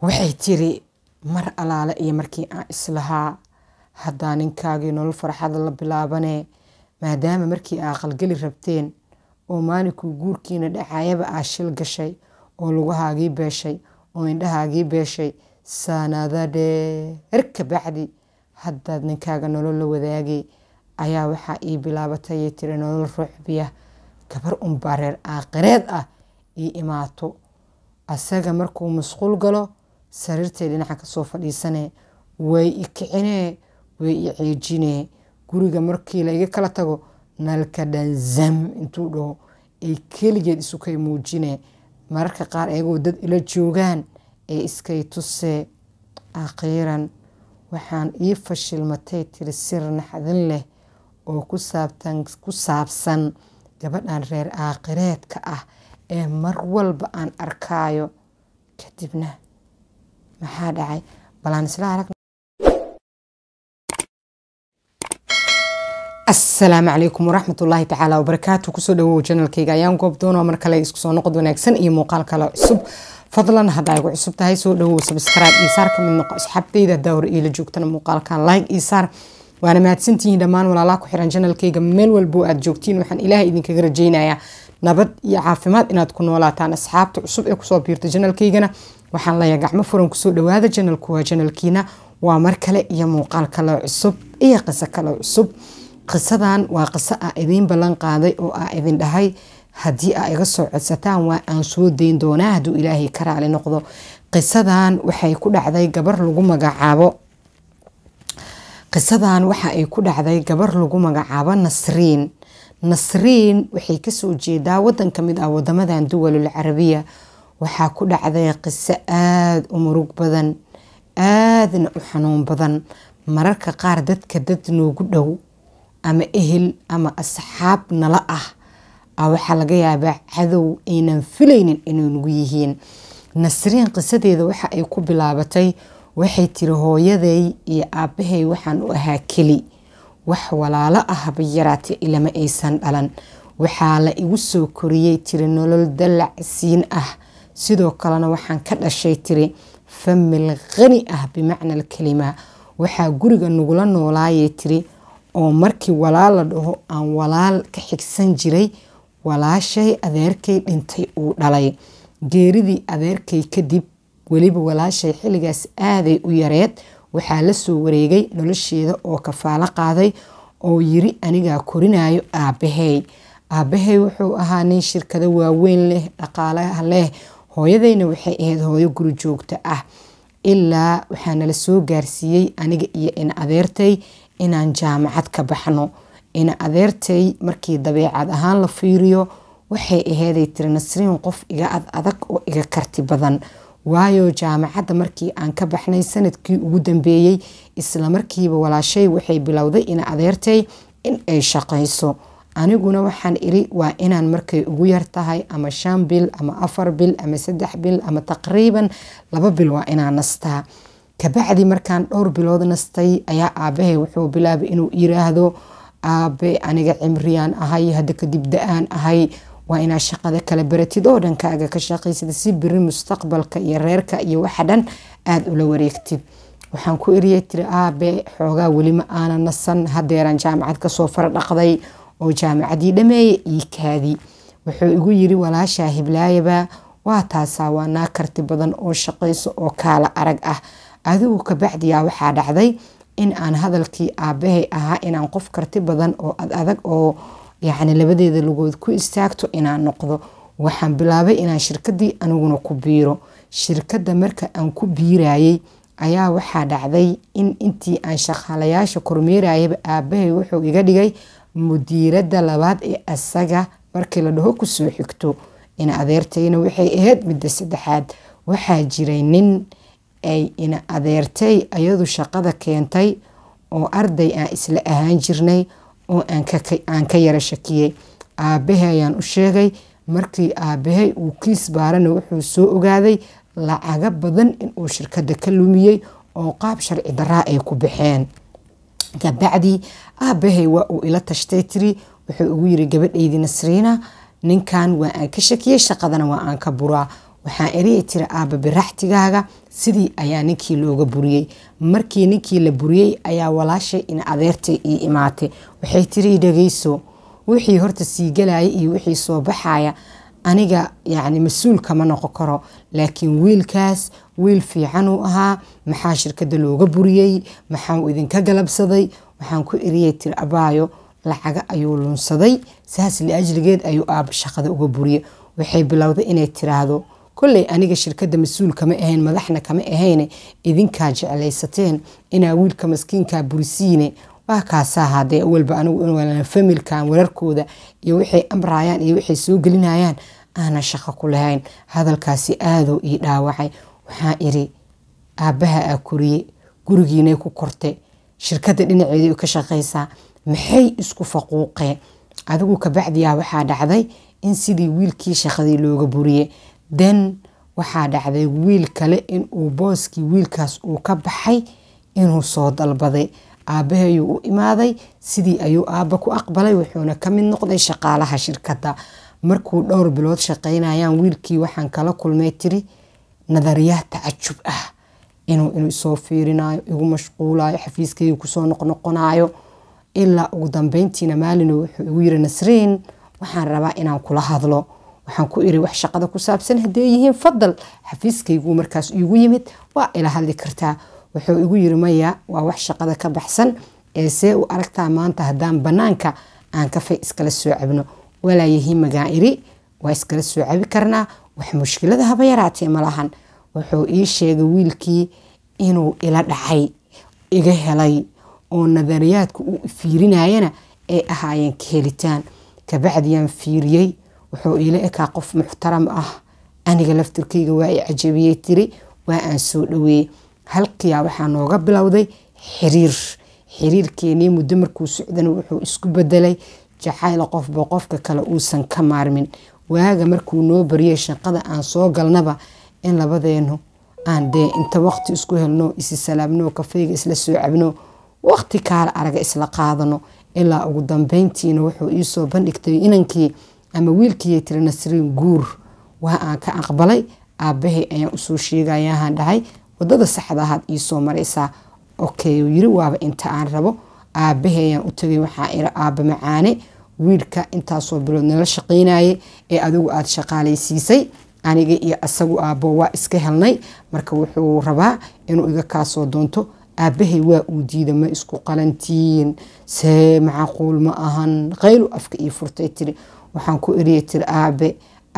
waxay tiri mar alaale iyo markii aan islahaa haddaa ninkaagii nolol farxada la bilaabane maadaama markii aa qalgeli rabteen oo maalinkuu guurkiina dhacayaba aa shil gashay oo lugahaagii beeshay oo indhahaagii beeshay saanada dheer bacdi haddaad ninkaaga nolol la wadaagay ayaa waxaa ii bilaabatayay tiri nolol ruuxbiyah gabar unbaa reer aakhireed ah ii imaato asaga markuu masquul galo sariirtay dhinaca kasoo fadhiisanee way i kicinee way i ceejinee guriga markii laiga kala tago nalka dhanzam intuu dhaho ay keligeed isukay muujine mararka qaar iyagoo dad ila joogaan ee iskay tusee akhiiran waxaan ii fashilmatay tiri sir naxdin leh oo ku saabtan ku saabsan gabadhan reer aakhireedka ah ee mar walba aan arkaayo kadibna maxaa dhacay asalaamu calaykum waraxmatullaahi tacaala wabarakaatu kusoo dhawow janalkayga ayaan goob doonaa mar kale isku soo noqod wanaagsan iyo muuqaal kale cusub fadlan haddaa igu cusub tahay soo dhawow sabskrib iyo saar kamid noqo asxaabtayda daawar iila joogtana muuqaalkan like iyo saar waana mahadsantihiin dhammaan walaalaha ku xiran janalkayga meel walbo aad joogtiin waxaan ilaaha idinkaga rajeynayaa nabad iyo caafimaad inaad ku noolaataan asxaabta cusub ee kusoo biirta janalkaygana waxaan leeyahay gacmo furan kusoo dhawaada janalku waa janalkiina waa mar kale iyo muuqaal kale cusub iyo qiso kale cusub qisadan waa qiso aa idiin ballan qaaday oo aa idin dhahay haddii aa iga soo codsataan waa aan soo dayn doonaa hadduu ilaahay ka raali noqdo qisadan waxay ku dhacday gabar lagu magacaabo qisadan waxa ay ku dhacday gabar lagu magacaabo nasriin nasriin waxay kasoo jeedaa wadan ka mid ah wadamadan duwalul carabiya waxaa ku dhacday qiso aada u murug badan aadna u xanuun badan mararka qaar dadka dad noogu dhow ama ehel ama asxaab nala ah waxaa laga yaabaa cadow aynan filaynin inay nagu yihiin nasriin qisadeeda waxa ay ku bilaabatay waxay tiri hooyaday iyo aabahay waxaan u ahaa keli wax walaalo ahaba yaraatee ilama aysan dhalan waxaa la igu soo koriyey tiri nolol dalac siin ah sidoo kalena waxaan ka dhashay tiri famil khani ah bimacna alkalima waxaa guriga nagula noolaayay tiri oo markii walaal la dhaho aan walaal ka xigsan jiray walaashay adeerkay dhintay uu dhalay geeridii adeerkay kadib weliba walaashay xilligaas aaday u yareed waxaa la soo wareegay nolosheeda oo kafaalo qaaday oo yiri anigaa korinaayo aabahey aabahey wuxuu ahaa nin shirkada waaweyn leh dhaqaalaha leh hooyadayna waxay ahayd hooyo guri joogto ah ilaa waxaa nala soo gaarsiiyey aniga iyo in adeertay inaan jaamacad ka baxno ina adeertay markii dabeecad ahaan la fiiriyo waxay aheyday tiri nasriin qof iga ad adag oo iga karti badan waayo jaamacadda markii aan ka baxnay sanadkii ugu dambeeyey isla markiiba walaashay waxay bilowday ina adeertay in ay shaqayso aniguna waxaan iri waa inaan markay ugu yartahay ama shan bil ama afar bil ama saddex bil ama taqriiban laba bil waa inaan nastaa kabacdi markaan dhowr bilood nastay ayaa aabahay wuxuu bilaabay inuu yiraahdo aabe aniga cimriyaan ahay hadda kadib da-aan ahay waa inaad shaqada kala baratid oo dhankaaga ka shaqaysad si biri mustaqbalka iyo reerka iyo waxa dhan aada ula wareegtid waxaan ku iriyay tiri aabe xoogaa welima aanan nasan hadeeraan jaamacad kasoo fardhaqday oo jaamacadii dhameeya ii kaadi wuxuu igu yiri walaashaa hiblaayaba waa taasaa waa naa karti badan oo shaqeyso oo kaala arag ah adigu kabacdiyaa waxaa dhacday in aan hadalkii aabahay ahaa inaan qof karti badan oo ad oo yacni labadeeda lugood ku istaagto inaan noqdo waxaan bilaabay inaan shirkadii aniguna ku biiro shirkada marka aan ku biirayey ayaa waxaa dhacday in intii aan shaqaalayaasha kormeerayaba aabbahay wuxuu iga dhigay mudiiradda labaad ee asaga markii la dhaho kusoo xigto ina adeertayna waxay ahayd midda saddexaad waxaa jiray nin ay ina adeertay ayadu shaqada keentay oo arday aan isla ahaan jirnay oo aan ka yara shakiyey aabbahe ayaan u sheegay markii aabbahe uu kiis baarana wuxuu soo ogaaday lacaga badan inuu shirkadda ka lumiyey oo qaab sharci daraa ay ku baxeen kabacdi aabahay ah, waa uu ila tashtay tiri wuxuu ugu yiri gabadhaydi nasriina ninkan waa aan ka shakiyey shaqadana waa aan ka buraa waxaan eriyay tiri ah, aaba biraxtigaaga sidii ayaa ninkii looga buriyey markii ninkii la buriyey ayaa walaashay in adeertay ii imaatay waxay tiri dhageyso wixii horta sii galaya iyo wixii soo baxaya aniga yani mas uul kama noqon karo laakiin wiilkaas wiil fiicanuu ahaa maxaa shirkada looga buriyey maxaan idinka galabsaday waxaan ku eriyey tiri abaayo lacaga ayuu lunsaday saas liajligeed ayuu aaba shaqada uga buriye waxay bilowday inay tiraahdo kolley aniga shirkadda mas-uul kama ahayn madaxna kama ahayne idinkaa jeclaysateen inaa wiilka maskiinkaa burisiine waa kaasaa hadee awalba anigu familkan wararkooda iyo waxay amrayaan iyo waxay soo gelinayaan aana shaqo ku lahayn hadalkaasi aaduu ii dhaawacay waxaa iri aabaha aa koriye gurigiinay ku kortay shirkada dhinaceeday ka shaqaysaa maxay isku faquuqee adigu kabacdiyaa waxaa dhacday in sidii wiilkii shaqadii looga buriyey den waxaa dhacday wiil kale inuu booskii wiilkaas uu ka baxay inuu soo dalbaday aabbahaayuu u imaaday sidii ayuu aaba ku aqbalay wuxuuna kamid noqday shaqaalaha shirkadda markuu dhowr bilood shaqeynayaan wiilkii waxaan kala kulmay tiri nadariyaad tacajub ah inuu inuu isoo fiirinayo igu mashquulayo xafiiskayga kusoo noqnoqonayo ilaa ugu dambeyntiina maalin wuxuu igu yiri nasriin waxaan rabaa inaan kula hadlo waxaan ku iri wax shaqada ku saabsan haddee yihiin fadal xafiiskaygu markaas igu yimid waa ila hadli kartaa wuxuu igu yiri maya waa wax shaqada ka baxsan ee see u aragtaa maanta haddaan bannaanka aan kafe iskala soo cabno walaayahi magaaciri waa iskala soo cabi karnaa wax mushkilada haba yaraatee malahan wuxuu ii sheegay wiilkii inuu ila dhacay iga helay oo nadariyaadka u fiirinayana ay ahaayeen ka helitaan kabacdiyaan fiiriyey wuxuu iila ekaa qof muxtaram ah aniga laftirkayga waa i cajabiyey tiri waa aan soo dhoweeyey halkiyaa waxaa nooga bilowday xiriir xiriirkeenii muddo markuu socdana wuxuu isku bedelay jacayla qofba qofka kale uusan ka maarmin waaga markuu noo baryay shaqada aan soo galnaba in labadeenu aan dee inta waqti isku helno isi salaamno kafeyga isla soo cabno waqti kaal araga isla qaadano ilaa ugu dambeyntiina wuxuu iisoo bandhigtay inankii ama wiilkiiya tiri nasriin guur waa aan ka aqbalay aabbahay ayaan usoo sheegayahaan dhahay wadada saxda ahaad iisoo maraysaa okey yiri waaba inta aan rabo aabahe ayaan u tagay waxaa ira aaba macaane wiilka intaasoo bilood nala shaqeynaye ee adigu aada shaqaalaysiisay aniga iyo isagu aabo waa iska helnay marka wuxuu rabaa inuu iga kaasoo doonto aabahay waa uu diida ma isku qalantiin see macaquul ma ahan qaylu afka ii furtay tiri waxaan ku eriya tiri aabe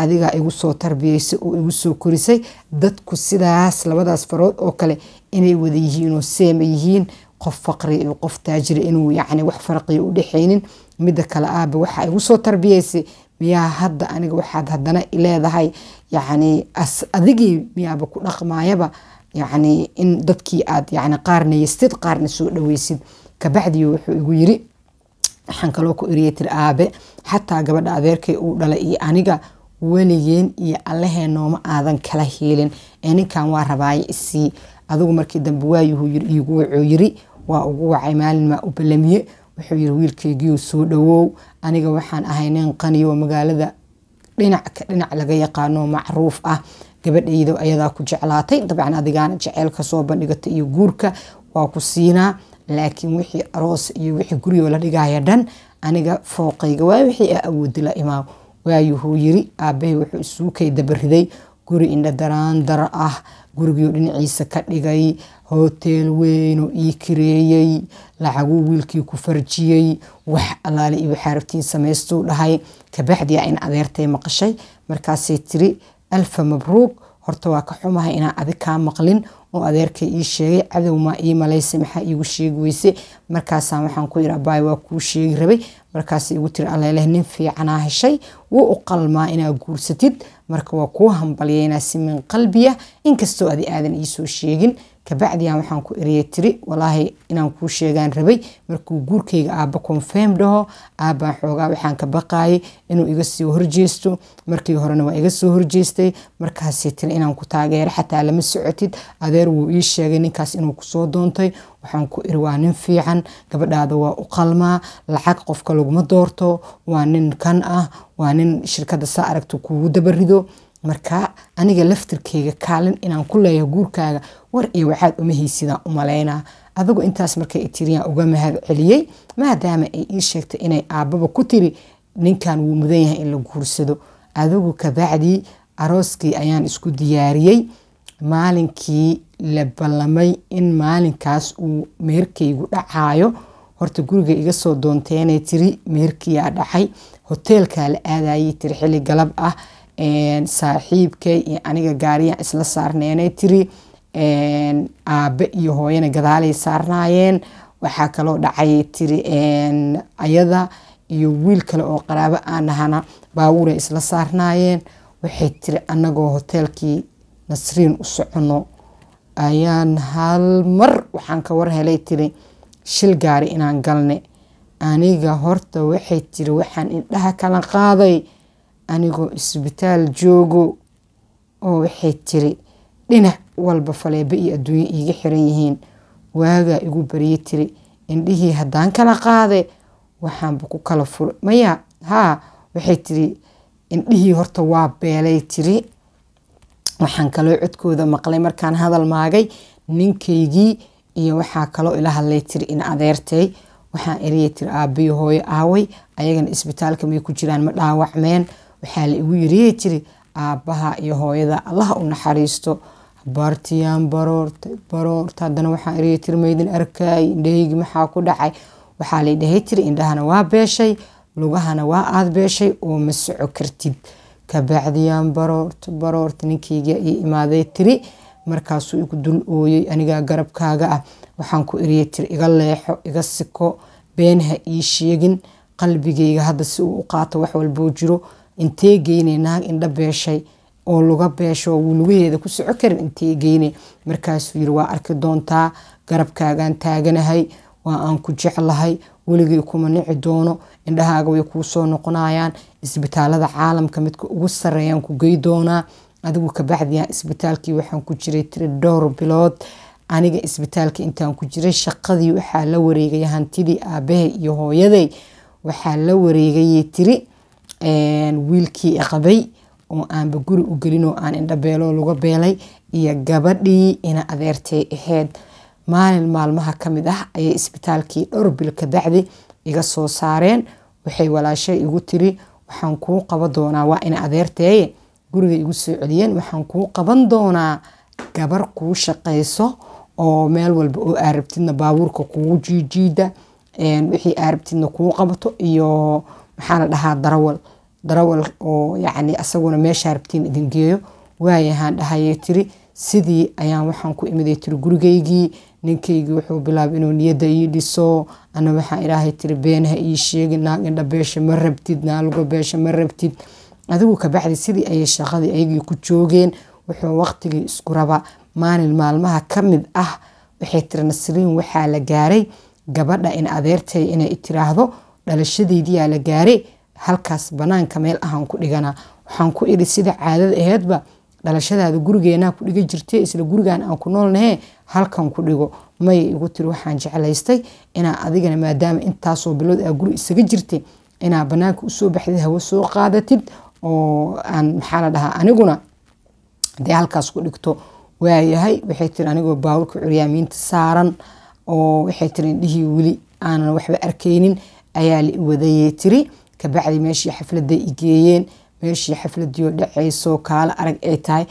adigaa igu soo tarbiyeysay oo igu soo korisay dadku sidaas labadaas farood oo kale inay wada yihiinoo seema yihiin qof faqri iyo qof taajiri inuu yacni wax farqiya u dhexeynin midda kale aaba waxa igu soo tarbiyaysay miyaa hadda aniga waxaad haddana leedahay yacni adigii miyaaba ku dhaqmaayaba yacni in dadkii aad yacni qaarna yestid qaarna soo dhaweysid kabacdii wuxuu igu yiri waxaan kaloo ku eriyay tiri aabe xataa gabadha adeerkay uu dhalay iyo aniga weligeen iyo allahee nooma aadan kala heelin ee ninkan waa rabaaye isii adigu markii dambe waayuhu yiri iigu wuxuu yiri waa ugu wacay maalinmaa u balamiye wuxuu yiri wiilkeygiiu soo dhawow aniga waxaan ahay nin qaniyo magaalada dhinac ka dhinac laga yaqaano macruuf ah gabadhaydo ayadaa ku jeclaatay dabcan adigaana jeceelka soo bandhigata iyo guurka waa ku siinaa laakiin wixii aroos iyo wixii gurigoo la dhigaya dhan aniga fooqayga waa wixii a ah awoodila imaam waayuhuu yiri aabbahay wuxuu isuukay dabariday guri indha daraan ah gurigii dhinaciisa ka dhigay hoteel weynuu ii kireeyey lacaguu wiilkii ku farjiyey wax alaali iyo xaarabtiin samaystuu dhahay kabacdiyaa ah in adeertay maqashay markaasay tiri alfa mabruuq horta waa ka xumahay inaan adi kaa maqlin oo adeerkay ii sheegay cadow maa ii malayse maxaa iigu sheegi weyse markaasaan waxaan ku yidhi abaay waa kuu sheegi rabay markaas igu tiri alleeleh nin fiicanaa heshay wuu u qalmaa inaa guursatid marka waa kuu hambalyeynaa si min qalbiya inkastoo adi aadan iisoo sheegin kabacdi waxaan ku ereyey tiri walaahi inaan kuu sheegaan rabay markuu guurkayga aaba konfeem dhaho aabaan xoogaa waxaan ka baqaayay inuu iga soo horjeesto markii horena waa iga soo horjeestay markaasii tiri inaan ku taageero xataa lama socotid adeer wuu ii sheegay ninkaas inuu kusoo doontay waxaan ku iri waa nin fiican gabadhaada waa u qalmaa lacag qofka laguma doorto waa nin kan ah waa nin shirkada saa aragto kuugu dabarido markaa aniga laftirkeyga kaalin inaan ku leeyaho guurkaaga war iyo waxaad uma haysidaan umaleyna malaynaa adigu intaas markay itiriyaan uga mahad celiyey maadaama ay ii sheegtay inay aabbaba ku tiri ninkan wuu mudan yahay in la guursado adigu kabacdii arooskii ayaan isku diyaariyey maalinkii la ballamay in maalinkaas uu meherkaygu dhacaayo horta guriga iga soo doonteenay tiri meherkiyaa dhacay hoteelkaa la aadayay tiri xilli galab ah saaxiibkay iyo aniga gaariyaan isla saarneenay tiri aabe iyo hooyana gadaalay saarnaayeen waxaa kaloo dhacay tiri ayada iyo wiil kale oo qaraabo aan ahana baabuuray isla saarnaayeen waxay tiri anagoo hoteelkii nasriin u socono ayaan hal mar waxaan ka war helay tiri shil gaari inaan galne aniga horta waxay tiri waxaan indhaha kala qaaday anigoo isbitaal joogo oo waxay tiri dhinac walba faleebo iyo adduunye iiga xiran yihiin waagaa igu bariye tiri indhihii haddaan kala qaade waxaanba ku kala fura maya haa waxay tiri indhihii horta waa beelay tiri waxaan kaloo codkooda maqlay markaan hadal maagay ninkaygii iyo waxaa kaloo ila hadlay tiri in adeertay waxaan eriya tiri aabiyo hooyo aaway ayagana isbitaalka may ku jiraan ma dhaawacmeen waxaa la igu yirihi jiri aabaha iyo hooyada allaha u naxariisto baartiyaan baroorta haddana waxaan irihi jiri maydin arkaay indhahaygi maxaa ku dhacay waxaa lay dhahay jiri indhahana waa beeshay lugahana waa aad beeshay oo ma soco kartid kabacdiyaan baroorta baroorta ninkayga ii imaaday tiri markaasuu igu dul ooyey anigaa garabkaaga ah waxaan ku iriya tiri iga leexo iga siko beenha ii sheegin qalbigayga hadda si uu u qaato wax walboo jiro intee geynay naag indha beeshay oo luga beesho wuu lugaheeda ku soco karin intee geynay markaasuu yiri waa arki doontaa garabkaagaan taaganahay waa aan ku jeclahay weligii kuma nici doono indhahaaga way kuu soo noqonayaan isbitaalada caalamka midka ugu sareeyaan ku gey doonaa adigu kabacdiyaa isbitaalkii waxaan ku jiray tiri dhowr bilood aniga isbitaalka intaan ku jiray shaqadii waxaa la wareegay hantidii aabahay iyo hooyaday waxaa la wareegayey tiri wiilkii qabay oo aanba guri u gelin oo aan indhabeelo luga beelay iyo gabadhii ina adeertay ahayd maalin maalmaha kamid ah ayay isbitaalkii dhowr bil kadacdi iga soo saareen waxay walaashay igu tiri waxaan kuu qaban doonaa waa ina adeerteeye guriga igu soo celiyeen waxaan kuu qaban doonaa gabar kuu shaqeyso oo meel walba oo aarabtidna baabuurka kugu jiijiida wixii aarabtidna kuu qabato iyo maxaa la dhahaa darawal darawal oo yacni asaguna meeshaa rabtiin idin geeyo waayahaan dhahayee tiri sidii ayaan waxaan ku imiday tiri gurigaygii ninkaygii wuxuu bilaabay inuu niyadda ii dhiso ana waxaan ilaahay tiri beenaha ii sheegi naag indha beesha ma rabtid naalgo beesha ma rabtid adigu kabacdi sidii ayay shaqadii ayagii ku joogeen wuxuu waqtigii isku raba maalin maalmaha ka mid ah waxay tiri nasriin waxaa la gaaray gabadha in adeertay inay tiraahdo dhalashadeediyaa la gaare halkaas banaanka meel ahaan ku dhigana waxaan ku idhi sida caadada aheedba dhalashadaada gurigeenaa ku dhiga jirtay isla gurigan aan ku noolnahee halkan ku dhigo maya igu tiri waxaan jeclaystay inaa adigana maadaama intaasoo bilood aa guri isaga jirtay inaa banaanka usoo baxday hawo soo qaadatid oo aan maxaa la dhahaa aniguna dee halkaas ku dhigto waayahay waxay tiri anigoo baawalka curyaamiinta saaran oo waxay tiri indhihii weli aanan waxba arkaynin ayaa la wadayey tiri kabacdi meeshii xaflada i geeyeen meeshii xafladii oo dhaceyso kaala arag ay tahay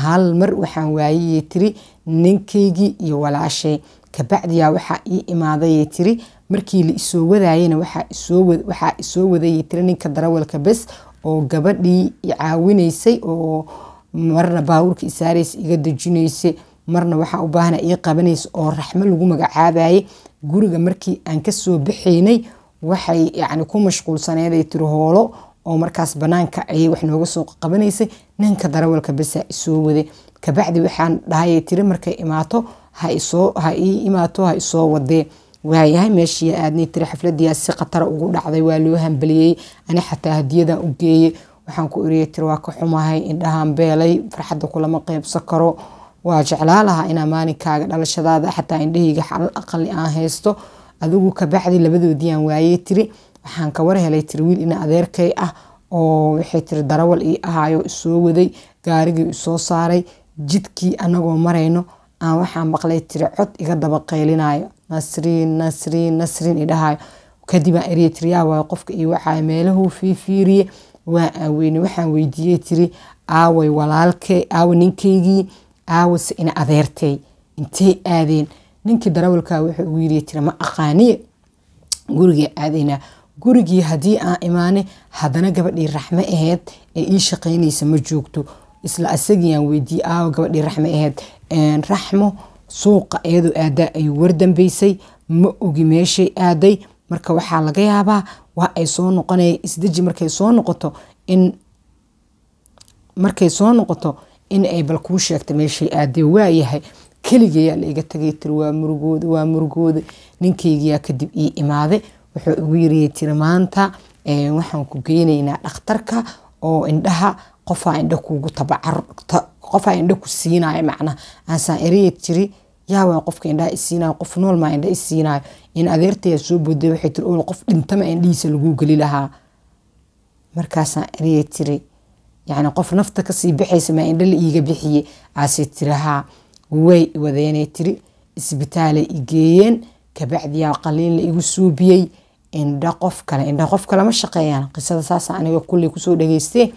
hal mar waxaan waayeyey tiri ninkaygii iyo walaashay kabacdiyaa waxaa ii imaadayey tiri markii la isoo wadaayena waxaa isoo wadayey tiri ninka darawalka bes oo gabadhii icaawinaysay oo marna baabuurka isaaraysa iga dejinaysay marna waxaa u baahana ii qabanaysa oo raxmo lagu magacaabayay guriga markii aan kasoo baxaynay waxay yani ku mashquulsaneyday tiri hoolo oo markaas banaanka ayay wax nooga soo qabanaysay ninka darawalka besa isoo waday kabacdi waxaan dhahayay tiri markay imaato ha ii imaato ha isoo wadee waayahay meeshii aadnay tiri xafladiyaa si khatara ugu dhacday waa loo hambaliyey ani xataa hadiyadan u geeyey waxaan ku eriyay tiri waa ka xumahay indhahaan beelay farxadda kulama qeybsan karo waa jeclaa inaa maalinkaaga dhalashadaada xataa indhahayga xalal aqali aan ah haysto adigu kabacdi labadoodiiaan waayey tiri waxaan kawar helay tiri wiil ina adeerkay ah oo waxay tiri darawal ii ahaayo isoo waday gaarigii isoo saaray jidkii anagoo marayno aan waxaa maqlay tiri cod iga daba qaylinaayo nasriin nasriin nasriin idhahayo kadibaan eriye tiri yaa waay qofka ii wacaayo meelahuu fiifiiriye waan aaweyne waxaan weydiiyey tiri aaway walaalkee aawa ninkaygii aawase ina adeertay intay aadeen ninkii darawalkaa wuxuu ugu yiri jira ma aqaaniye gurigii aadaynaa gurigii haddii aan imaane haddana gabadhii raxme aheed ee ii shaqaynaysa ma joogto isla asagiiaan weydiiyey aawo gabadhii raxme aheyd raxmo suuqa iyadoo aadaa ay wardambeysay ma ogi meeshay aaday marka waxaa laga yaabaa waa ay soo noqonaya isdeji markay soo noqoto in markay soo noqoto in ay bal kuu sheegta meeshay aaday waayahay keligayaa la iga tagay tiri waa murugooda waa murugooda ninkaygiyaa kadib ii imaaday wuxuu ugu yiriya tiri maanta waxaan ku geynaynaa dhakhtarka oo indhaha qofaa indha kuugu tabacar indha ku siinaayo macnaha aansaan eraya tiri yaawaa qofka indhaha isiinaayo qof noolmaa indha isiinaayo in adeertayaa soo booday waxay tiri ool qof dhintama ah indhihiisa laguu geli lahaa markaasaan eraya tiri yacni qof nafta kasii bixaysa maa indha la iiga bixiye aasay tiri haa way wadeenay tiri isbitaalay igeeyeen kabacdiyaa qaliin la igu suubiyey indho qof kale indha qof kale ma shaqeeyaan qisada saasa aniga kulley kusoo dhageystee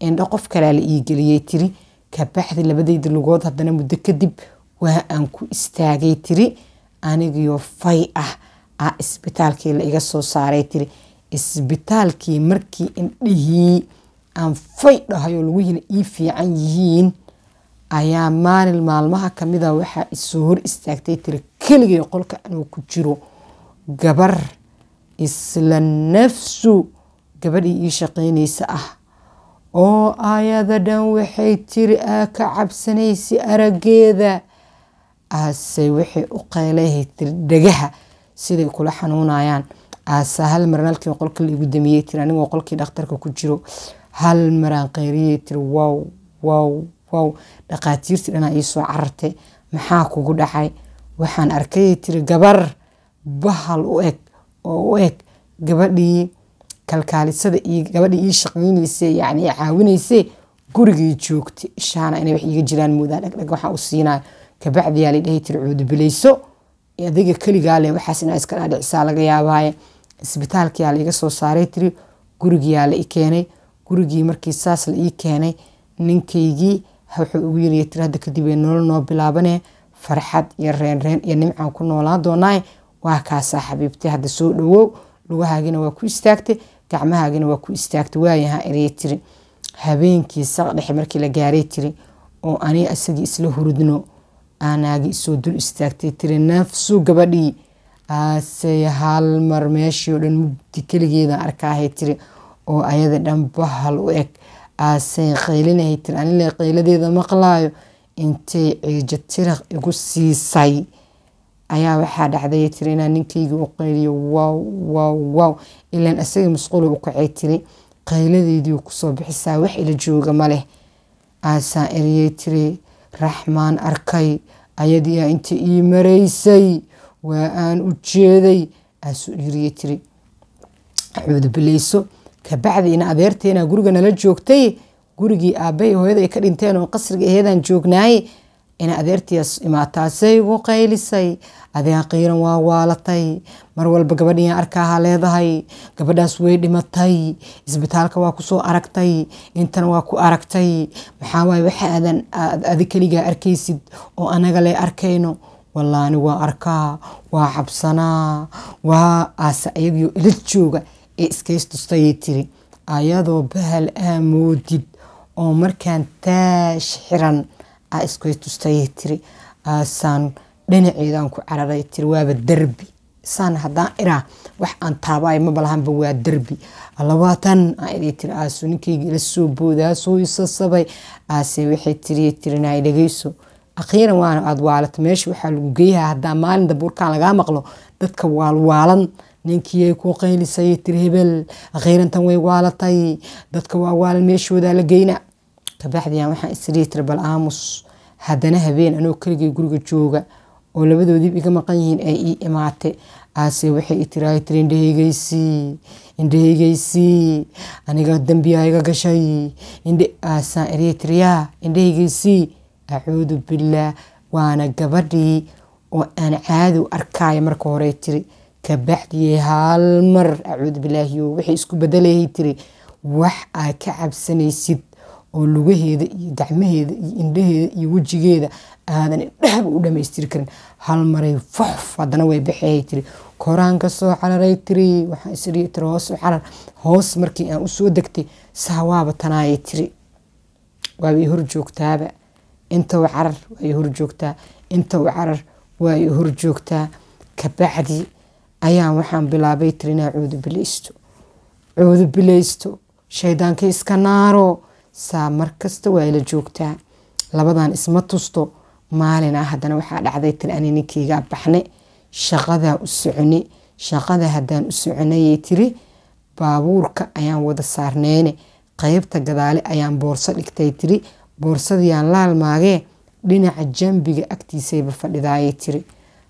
indho qof kalea la geliyey tiri kabacdi labadayda lugood haddana muddo kadib waa aan ku istaagay tiri anigio fay ah ah isbitaalkii la iga soo saaray tiri isbitaalkii markii indhihii aan fay dhahayo lagu yina ii fiican yihiin ayaa maalin maalmaha kamida ah waxaa isoo hor istaagtay tiri keligay qolka anuu ku jiro gabar isla nafsu gabadhii ii shaqaynaysa ah oo ayada dhan waxay tiri aa ka cabsanaysay arageeda aase waxay u qeylahay tiri dhagaha siday kula xanuunayaan aase hal maran halkii qolka laigu damiyey tiri anigoo qolkii dhakhtarka ku jiro hal maraan qeyriyey tiri wow wow wow dhaqaatiirtii dhanaa iisoo carartay maxaa kugu dhacay waxaan arkay tiri gabar bahal u eg oo u eg gabadhii kalkaalisada gabadhii ii shaqaynaysay yani i gurigii joogtay ishaana inay wax iiga jiraan moodaan dhagdhag waxaa u siinaayo kabacdi yaa lidhahay tiri cuudubilayso adiga keligaa leh waxaas inaa iska dhaadhicisaa laga yaabaaye isbitaalkiyaa la soo saaray tiri gurigiyaa la i keenay gurigii markii saas la ii keenay ninkaygii wuxuu ugu yiri tirada kadib ee nolol noo bilaabane farxad iyo reenreen iyo nimcaan ku noolaan doonaaye waa kaasaa xabiibtay hadda soo dhawow lugahaagina waa ku istaagtay gacmahaagina waa ku istaagtay waayaha erey tiri habeenkii saq dhexe markii la gaaray tiri oo ani isagii isla hurudno aanaagi isoo dul istaagtay tiri nafsu gabadhii aasey hal mar meeshii oo dhan mugdi keligeeda arkaahay tiri oo ayada dhan bahal u eg aasay qaylinay tir anila qayladeeda maqlaayo intay ciijo tiraq igu siisay ayaa waxaa dhacday tiri inaan ninkaygii u qayliyo waw waw waw ilaan asaga masquula u kacay tiri qayladeedii kusoo bixisaa wax ila jooga maleh leh aasaan eriyey tiri raxmaan arkay ayadiia inta ii maraysay waa aan u jeeday aasuu eriyey tiri cuudu bileyso kabacdiina adeerteena guriga nala joogtay gurigii aabay hooyada ay ka dhinteen oo qasriga aheedaan joognaaye ina adeertiias imaataasay gu qaylisay adeea qiiran waa waalatay mar walba gabadhiya arkaaha leedahay gabadhaas way dhimatay isbitaalka waa kusoo aragtay intana waa ku aragtay maxaawaay waaye waxa aadan adi keligaa arkaysid oo anaga le arkayno wallaani waa arkaa waa cabsanaa waa aase ayagiyo ila jooga iskaystustayay tiri ayadoo bahal aa moodid oo markaan taash xiran aa iskaystustayay tiri saan ku cararay tiri waaba derbi saan haddaan iraa wax aan taabaayo mabalahanba waa derbi labaatan aa aasu ninkayga ila soo booda aasoo isasabay aase waxay tiri tirinay dhageyso akhiiran waana aada waalata meesha waxaa lagu geeyaha haddaa maalin dambe lagaa maqlo dadka waalwaalan ninkiiay ku qaylisay tiri hebel akhiirantan way waalatay dadka waa waalan meeshoodaa la geyna kabacdian waxaan isirihi tiri bal aamus haddana habeen anoo keligay guriga jooga oo labadoodiib iga maqan yihiin ay ii imaate aase waxay itirahay tiri indhaheygaysii indhaheygaysii aniga dambiyaa iga gashay indhaasaan eriya tiri yaa indhaheygaysii acuudu billaah waana gabadhii oo aan caadi u arkaayo marka hore tiri kabacdi hal mar acuudu bilaahiyo waxay isku bedelayay tiri wax aa ka cabsanaysid oo lugaheeda iyo gacmaheeda iyo indhaheeda iyo wejigeeda aadan indhahaba u dhammaystiri karin hal maray foxf haddana way baxeeyay tiri koraan soo cararay tiri waxaan isdhihi tiri hoos u carar hoos markii aan usoo degtay saa waaba tanaayay tiri waaba i horjoogtaaba inta u carar waa i horjoogtaa inta u carar waa i horjoogtaa kabacdi ayaan waxaan bilaabay tirinaa cuudubilaysto cuudubilaysto shayddaanka iska naaro saa markasta kasta waa ila joogtaa labadan isma tusto maalina ah haddana waxaa dhacday tiri ani ninkeygaa baxne shaqadaa u socone shaqada haddaan u soconayay tiri baabuurka ayaan wada saarneyne qeybta gadaale ayaan boorso dhigtay tiri boorsadiiyaan laalmaagee dhinaca jambiga agtiisayba fadhidaayay tiri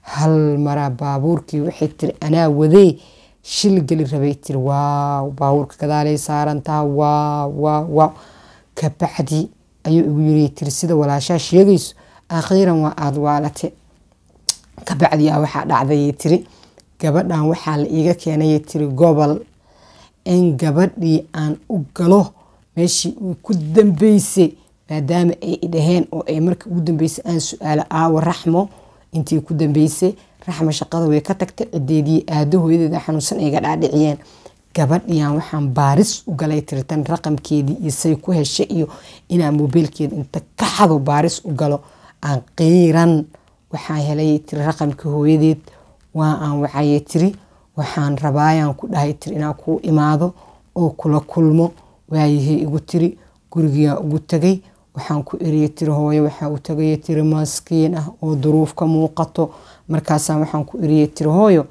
hal maraa baabuurkii waxay tiri anaa wadee shil geli rabay tiri waaw baabuurka gadaalay saaran taha waaw waaw waaw kabacdi ayuu igu yiri tiri sida walaashaa sheegayso akhiiran waa aada waalate kabacdi aa waxaa dhacday tiri gabadhan waxaa la iiga keenayay tiri gobol in gabadhii aan u galo meeshii uu ku dambeysay maadaama ay idhaheen oo ay marka ugu dambeysay aan su-aalo aawo raxmo intii ku dambeysay raxma shaqada way ka tagtay cideedii aado hooyadeeda xanuunsan ayga dhaadhiciyeen gabadhiyan waxaan baaris u galay tirtan raqamkeedii iyo say ku heshay iyo inaan mobiilkeeda inta ka xado baaris u galo aan qiiran waxaan helay tiri raqamkii hooyadeed waa aan wacayay tiri waxaan rabaayaan ku dhahay tiri inaan kuu imaado oo kula kulmo waayahay igu tiri gurigiyaa ugu tagay waxaan ku eriye tiri hooyo waxa uu tagaye tiri maskiin ah oo duruufka muuqato markaasaan waxaan ku eriye tiri hooyo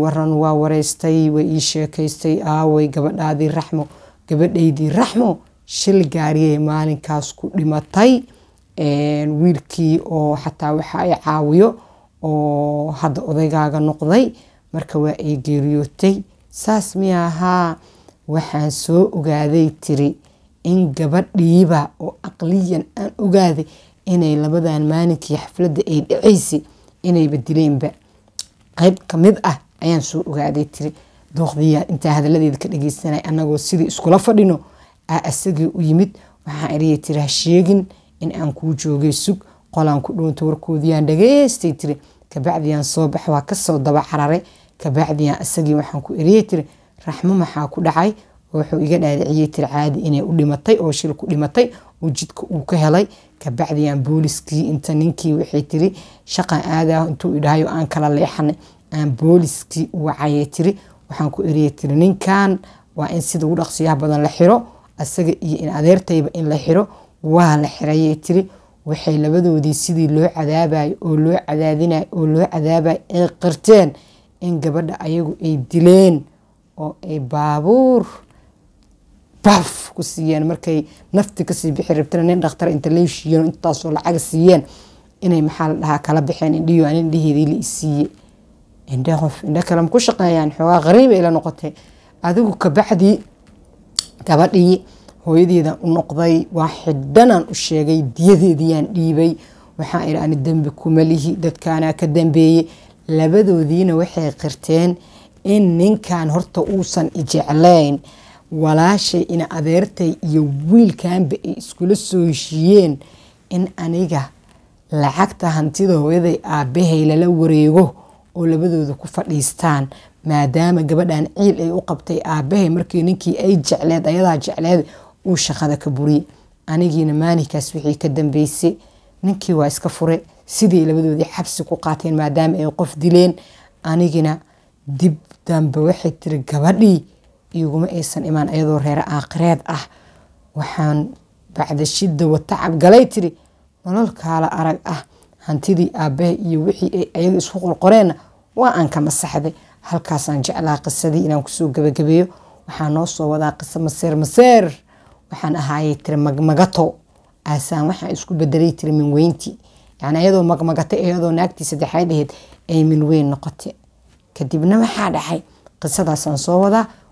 waran waa wareystay way ii sheekaystay aaway gabadhaadii raxmo gabadhaydii raxmo shil gaariyay maalinkaas ku dhimatay wiilkii oo xataa waxa ay caawiyo oo hadda odaygaaga noqday marka waa ay geeriyootay saas miya waxaan soo ogaaday tiri in gabadhiiba oo aqliyan aan ogaaday inay labadan maalinkii xafladda ay dhacaysay inayba dileenba qayb kamid ah ayaan soo ogaaday tiri dooqdiyaa intaa hadaladeeda ka dhageysanay anagoo sidii iskula fadhino aa asagii u yimid waxaan iriya tiri ha sheegin in aan kuu joogay sug qolaan ku dhuunta warkoodiyaan dhageystay tiri kabacdiyaan soo bax waa kasoo daba carare kabacdiyaan isagii waxaan ku iriya tiri raxmo maxaa ku dhacay wuxuu iga dhaadiciyey tircaadi inay u dhimatay oo shilku dhimatay uu jidka uu ka helay kabacdiaan booliskii inta ninkii waxay tiri shaqan aadaah intuu idhahayo aan kala leexanay aan booliskii wacayay tiri waxaan ku eriyay tiri ninkan waa in sida dhaqsiyaha badan la xiro asaga iyo in adeertayba in la xiro waa la xirayay tiri waxay labadoodii sidii loo cadaabayo oo loo cadaadinayo oo loo cadaabayo ay qirteen in gabadha ayagu ay dileen oo ay baabuur baaf ku siiyeen markay nafti kasii bixi rabtana nin dhakhtar inta leyshiiyan intaasoo lacaga siiyeen inay maxaa la dhahaa kala baxeen indhiyo aan indhaheedii la isiiye indhe qof indhe kale ma shaqeeyaan xoogaa qariiba ila noqotay adigu kabacdii gabadhii hooyadeedaan u noqday waa xidhanaan u sheegay diyadeediiyaan dhiibay waxaa idhi ani dembi kuma lihi dadkaanaa ka dambeeyey labadoodiina waxay qirteen in ninkan horta uusan ijeclayn walaashay ina adeertay iyo wiilkanba ay iskula soo heshiiyeen in aniga lacagta hantida hooyaday aabahay lala wareego oo labadooda ku fadhiistaan maadaama gabadhan ciil ay u qabtay aabbahay markii ninkii ay jecleed ayadaa jecleed uu shaqada ka buriyey anigiina maalinkaas wixii ka dambeysay ninkii waa iska fure sidii labadoodii xabsi ku qaateen maadaama ay qof dileen anigina dib dambe waxay tiri gabadhii iguma aysan imaan ayadoo reere aakhireed ah waxaan bacdashidda watacab galay tiri nolol kaala arag ah hantidii aabbaha iyo wixii ay ayadu isku qorqoreenna waa aan ka masaxday halkaasaan jeclaa qisadii inaan kusoo gebagabeeyo waxaa noo soo wadaa qiso maseer maseer waxaan ahaayay tiri magmagato aasaan waxaan isku bedelay tiri min weyntii yacni magmagatay iyadoo naagtii saddexaad aheyd ay min noqotay kadibna maxaa dhaxay qisadaasaan soo wadaa